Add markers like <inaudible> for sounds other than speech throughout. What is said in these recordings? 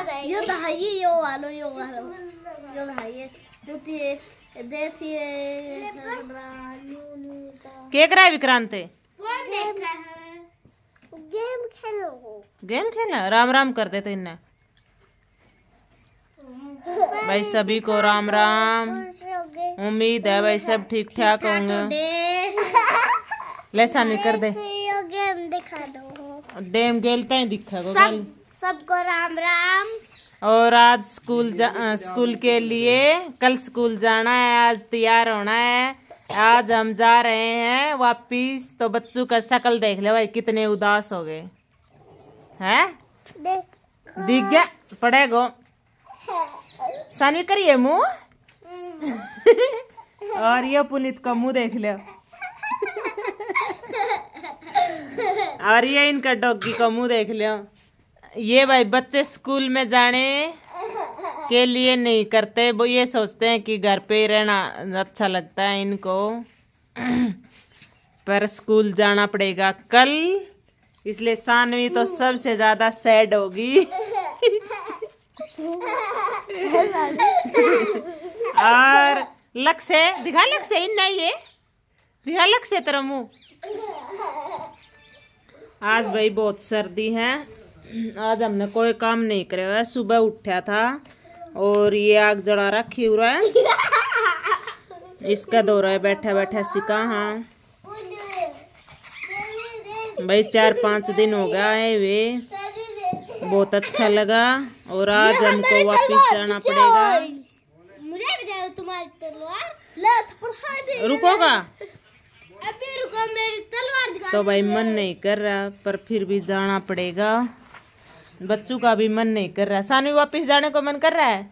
यो त हाइए यो वालो यो वालो यो त हाइए यो ते देखिए के करा विक्रांत फोन देख रहा है गेम खेलो गेम खेलना राम राम कर दे तो इन्ना भाई सभी को राम राम उम्मीद है भाई सब ठीक ठाक होंगे लेसा सानी कर दे गेम तो दिखा दो गेम खेलता है दिखा को सबको राम राम और आज स्कूल जा, स्कूल के लिए कल स्कूल जाना है आज तैयार होना है आज हम जा रहे हैं वापिस तो बच्चों का शक्ल देख ले भाई कितने उदास हो गए हैं दिख गया पड़ेगो सानी करिए मुंह हम्म। और ये पुनित का मुंह देख लो <laughs> और ये इनका डॉगी का मुंह देख लो ये भाई बच्चे स्कूल में जाने के लिए नहीं करते वो ये सोचते हैं कि घर पे ही रहना अच्छा लगता है इनको <clears throat> पर स्कूल जाना पड़ेगा कल इसलिए सानवी तो सबसे ज़्यादा सैड होगी और लक्ष्य दिखा लक्ष्य नहीं है दिखा लक्ष्य तेरा मुँह आज भाई बहुत सर्दी है आज हमने कोई काम नहीं करे हुआ सुबह उठा था और ये आग जड़ा रखी हुआ है इसका दो रहा है बैठा बैठा सिका हाँ भाई चार पाँच दिन हो गया है वे बहुत अच्छा लगा और आज हमको वापस जाना पड़ेगा रुकोगा तो भाई मन नहीं कर रहा पर फिर भी जाना पड़ेगा बच्चों का भी मन नहीं कर रहा सानवी वापिस जाने को मन कर रहा है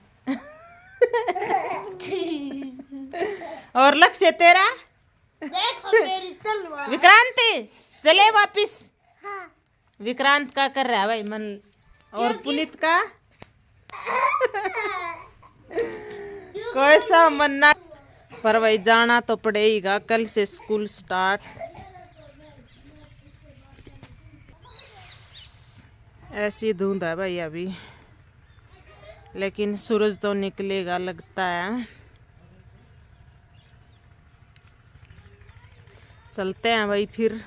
<laughs> और लक्ष्य तेरा विक्रांति चले वापिस हाँ। विक्रांत का कर रहा है भाई मन और पुनित का <laughs> कैसा मन ना पर भाई जाना तो पड़ेगा कल से स्कूल स्टार्ट ऐसी धुंध है भाई अभी लेकिन सूरज तो निकलेगा लगता है चलते हैं भाई फिर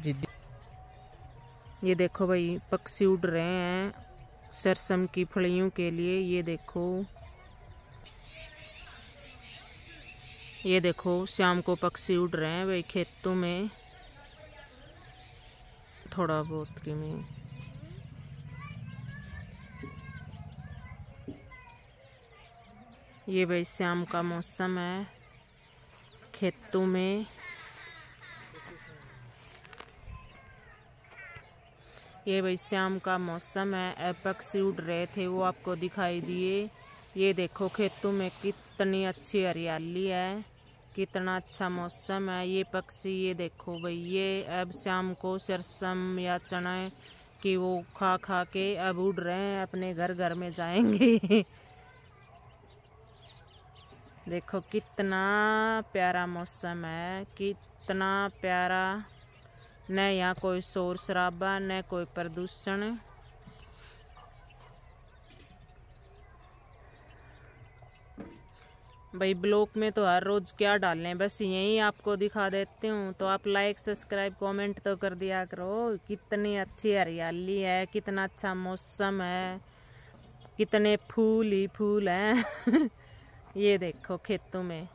जिद्दी ये देखो भाई पक्षी उड़ रहे हैं सरसम की फलियों के लिए ये देखो ये देखो शाम को पक्षी उड़ रहे हैं भाई खेतों में थोड़ा बहुत कि मैं ये भाई शाम का मौसम है खेतों में ये भाई शाम का मौसम है पक्षी उड़ रहे थे वो आपको दिखाई दिए ये देखो खेतों में कितनी अच्छी हरियाली है कितना अच्छा मौसम है ये पक्षी ये देखो भाई ये अब शाम को सरसम या चना की वो खा खा के अब उड़ रहे हैं अपने घर घर में जाएंगे <laughs> देखो कितना प्यारा मौसम है कितना प्यारा न यहाँ कोई शोर शराबा न कोई प्रदूषण भाई ब्लॉक में तो हर रोज क्या डालें बस यही आपको दिखा देती हूँ तो आप लाइक सब्सक्राइब कमेंट तो कर दिया करो कितनी अच्छी हरियाली है कितना अच्छा मौसम है कितने फूल ही फूल हैं <laughs> ये देखो खेतों में